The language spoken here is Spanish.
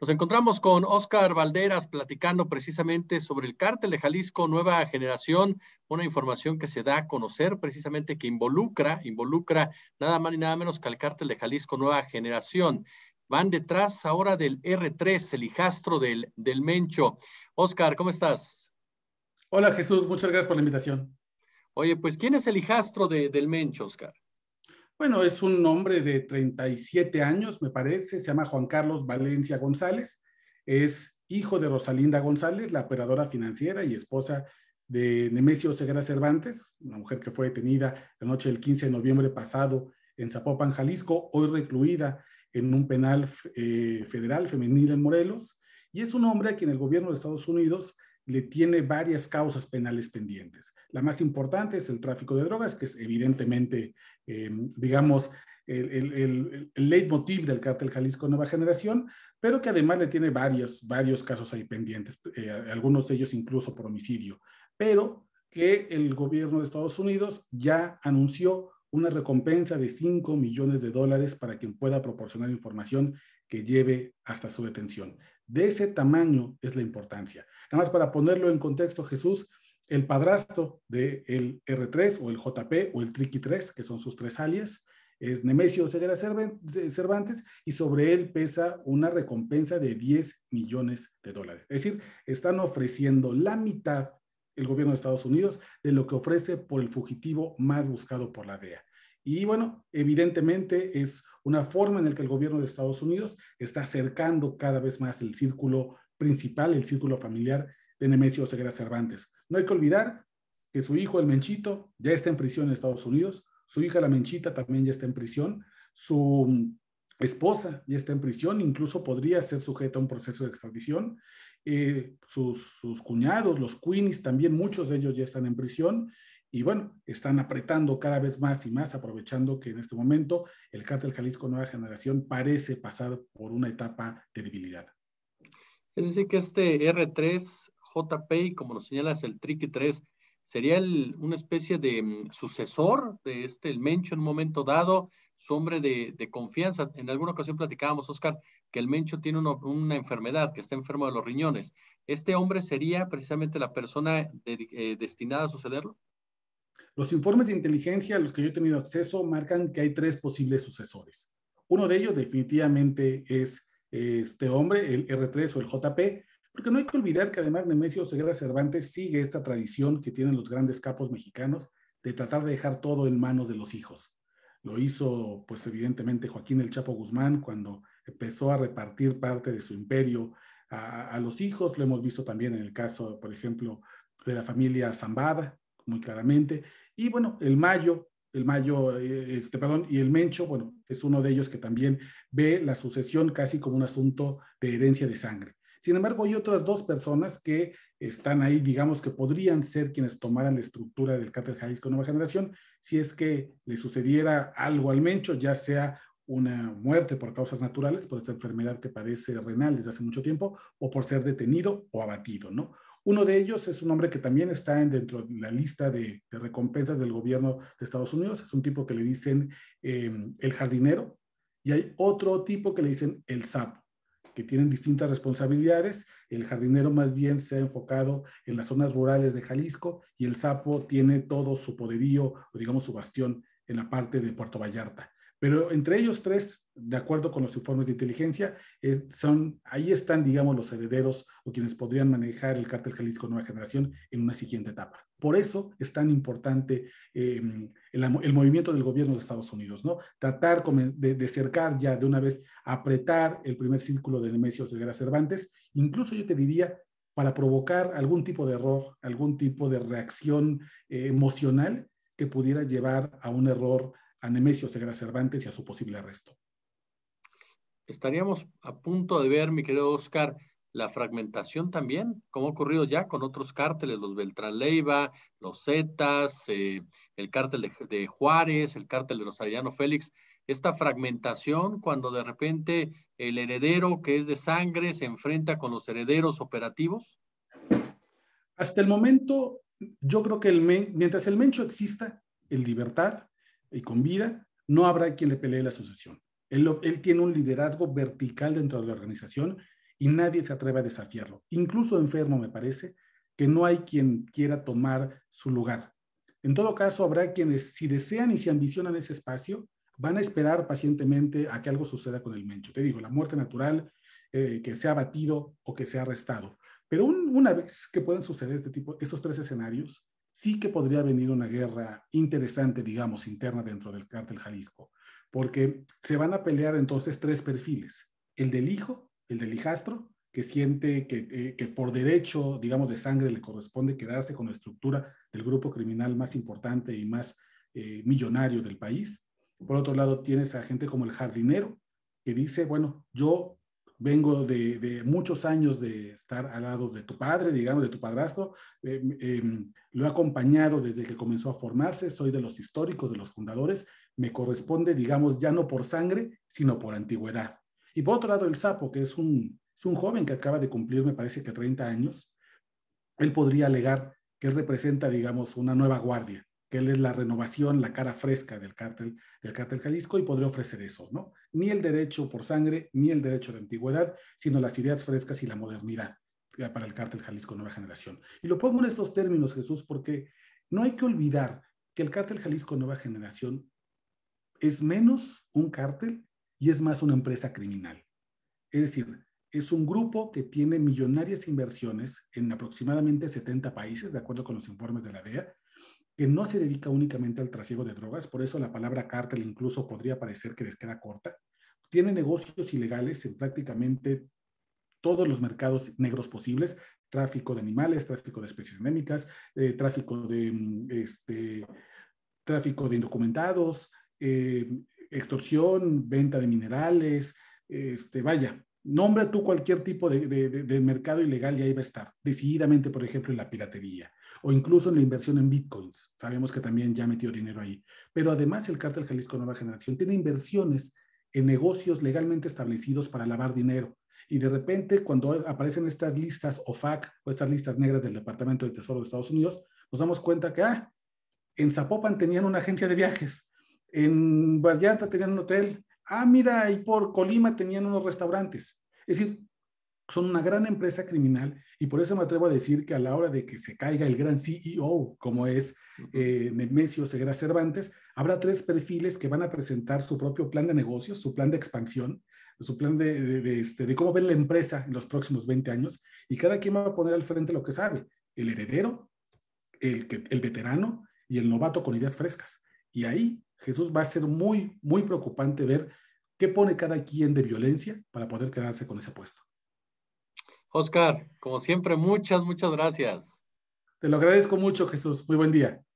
Nos encontramos con Oscar Valderas platicando precisamente sobre el cártel de Jalisco Nueva Generación, una información que se da a conocer precisamente que involucra, involucra nada más ni nada menos que al cártel de Jalisco Nueva Generación. Van detrás ahora del R3, el hijastro del, del Mencho. Oscar, ¿cómo estás? Hola Jesús, muchas gracias por la invitación. Oye, pues ¿quién es el hijastro del Mencho, Oscar? Bueno, es un hombre de 37 años, me parece, se llama Juan Carlos Valencia González, es hijo de Rosalinda González, la operadora financiera y esposa de Nemesio Segura Cervantes, una mujer que fue detenida la noche del 15 de noviembre pasado en Zapopan, Jalisco, hoy recluida en un penal eh, federal femenil en Morelos, y es un hombre a quien el gobierno de Estados Unidos le tiene varias causas penales pendientes. La más importante es el tráfico de drogas, que es evidentemente, eh, digamos, el, leitmotiv del cártel Jalisco Nueva Generación, pero que además le tiene varios, varios casos ahí pendientes, eh, algunos de ellos incluso por homicidio, pero que el gobierno de Estados Unidos ya anunció una recompensa de 5 millones de dólares para quien pueda proporcionar información que lleve hasta su detención. De ese tamaño es la importancia. Nada más para ponerlo en contexto, Jesús, el padrastro del R3 o el JP o el Triqui 3, que son sus tres alias, es Nemesio Ceguera Cervantes y sobre él pesa una recompensa de 10 millones de dólares. Es decir, están ofreciendo la mitad el gobierno de Estados Unidos de lo que ofrece por el fugitivo más buscado por la DEA. Y bueno, evidentemente es una forma en la que el gobierno de Estados Unidos está acercando cada vez más el círculo principal, el círculo familiar de Nemesio Segura Cervantes. No hay que olvidar que su hijo, el Menchito, ya está en prisión en Estados Unidos, su hija, la Menchita, también ya está en prisión, su esposa ya está en prisión, incluso podría ser sujeta a un proceso de extradición, eh, sus, sus, cuñados, los Queenies, también muchos de ellos ya están en prisión, y bueno, están apretando cada vez más y más, aprovechando que en este momento el cártel Jalisco Nueva Generación parece pasar por una etapa de debilidad. Es decir, que este R3 JP, como nos señalas, el Triqui 3, sería una especie de mm, sucesor de este, el Mencho en un momento dado, su hombre de, confianza. En alguna ocasión platicábamos, Oscar, que el Mencho tiene una enfermedad, que está enfermo de los riñones. ¿Este hombre sería precisamente la persona eh, destinada a sucederlo? Los informes de inteligencia a los que yo he tenido acceso marcan que hay tres posibles sucesores. Uno de ellos definitivamente es este hombre, el R3 o el JP, porque no hay que olvidar que además Nemesio Segura Cervantes sigue esta tradición que tienen los grandes capos mexicanos de tratar de dejar todo en manos de los hijos. Lo hizo, pues evidentemente, Joaquín el Chapo Guzmán cuando empezó a repartir parte de su imperio a, a los hijos. Lo hemos visto también en el caso, por ejemplo, de la familia Zambada, muy claramente. Y bueno, el Mayo, el Mayo, eh, este, perdón, y el Mencho, bueno, es uno de ellos que también ve la sucesión casi como un asunto de herencia de sangre. Sin embargo, hay otras dos personas que están ahí, digamos que podrían ser quienes tomaran la estructura del Cártel Jalisco Nueva Generación, si es que le sucediera algo al Mencho, ya sea una muerte por causas naturales, por esta enfermedad que padece renal desde hace mucho tiempo, o por ser detenido o abatido, ¿no? Uno de ellos es un hombre que también está en dentro de la lista de, recompensas del gobierno de Estados Unidos, es un tipo que le dicen em, el jardinero, y hay otro tipo que le dicen el sapo, que tienen distintas responsabilidades. El jardinero más bien se ha enfocado en las zonas rurales de Jalisco y el sapo tiene todo su poderío, digamos su bastión, en la parte de Puerto Vallarta. Pero entre ellos tres, de acuerdo con los informes de inteligencia, son, ahí están, digamos, los herederos o quienes podrían manejar el cártel Jalisco Nueva Generación en una siguiente etapa. Por eso es tan importante em, el, movimiento del gobierno de Estados Unidos, ¿no? Tratar de, cercar ya de una vez, apretar el primer círculo de Nemesio la Cervantes, incluso yo te diría, para provocar algún tipo de error, algún tipo de reacción eh, emocional que pudiera llevar a un error a Nemesio Segura Cervantes y a su posible arresto. Estaríamos a punto de ver, mi querido Oscar, la fragmentación también, como ha ocurrido ya con otros cárteles, los Beltrán Leiva, los Zetas, eh, el cártel de, Juárez, el cártel de Rosariano Félix, esta fragmentación cuando de repente el heredero que es de sangre se enfrenta con los herederos operativos? Hasta el momento, yo creo que mientras el mencho exista, el libertad, y con vida, no habrá quien le pelee la sucesión. Él, él tiene un liderazgo vertical dentro de la organización y nadie se atreve a desafiarlo. Incluso enfermo, me parece, que no hay quien quiera tomar su lugar. En todo caso, habrá quienes, si desean y si ambicionan ese espacio, van a esperar pacientemente a que algo suceda con el mencho. Te digo, la muerte natural, eh, que sea abatido o que sea arrestado. Pero una vez que puedan suceder este tipo, estos tres escenarios, sí que podría venir una guerra interesante, digamos, interna dentro del cártel Jalisco, porque se van a pelear entonces tres perfiles, el del hijo, el del hijastro, que siente que, eh, por derecho, digamos, de sangre le corresponde quedarse con la estructura del grupo criminal más importante y más eh, millonario del país. Por otro lado, tienes a gente como el jardinero, que dice, bueno, yo vengo de, muchos años de estar al lado de tu padre, digamos, de tu padrastro. Eh, em, lo he acompañado desde que comenzó a formarse, soy de los históricos, de los fundadores. Me corresponde, digamos, ya no por sangre, sino por antigüedad. Y por otro lado, el sapo, que es un, es un joven que acaba de cumplir, me parece que 30 años, él podría alegar que representa, digamos, una nueva guardia que él es la renovación, la cara fresca del cártel, del cártel Jalisco y podría ofrecer eso, ¿no? Ni el derecho por sangre, ni el derecho de antigüedad, sino las ideas frescas y la modernidad para el cártel Jalisco Nueva Generación. Y lo pongo en estos términos, Jesús, porque no hay que olvidar que el cártel Jalisco Nueva Generación es menos un cártel y es más una empresa criminal. Es decir, es un grupo que tiene millonarias inversiones en aproximadamente 70 países, de acuerdo con los informes de la DEA, que no se dedica únicamente al trasiego de drogas, por eso la palabra cártel incluso podría parecer que les queda corta. Tiene negocios ilegales en prácticamente todos los mercados negros posibles, tráfico de animales, tráfico de especies endémicas, eh, tráfico de mm, este, tráfico de indocumentados, eh, extorsión, venta de minerales, este, vaya, Nombre tú cualquier tipo de, mercado ilegal y ahí va a estar, decididamente, por ejemplo, en la piratería o incluso en la inversión en bitcoins. Sabemos que también ya metió dinero ahí. Pero además el cártel Jalisco Nueva Generación tiene inversiones en negocios legalmente establecidos para lavar dinero. Y de repente, cuando aparecen estas listas OFAC o estas listas negras del Departamento de Tesoro de Estados Unidos, nos damos cuenta que, ah, en Zapopan tenían una agencia de viajes, en Vallarta tenían un hotel, ah, mira, ahí por Colima tenían unos restaurantes. Es decir, son una gran empresa criminal y por eso me atrevo a decir que a la hora de que se caiga el gran CEO, como es eh, Nemesio Segura Cervantes, habrá tres perfiles que van a presentar su propio plan de negocios, su plan de expansión, su plan de, de, este, cómo ver la empresa en los próximos 20 años y cada quien va a poner al frente lo que sabe, el heredero, el, el veterano y el novato con ideas frescas. Y ahí Jesús va a ser muy, muy preocupante ver qué pone cada quien de violencia para poder quedarse con ese puesto. Oscar, como siempre, muchas, muchas gracias. Te lo agradezco mucho, Jesús. Muy buen día.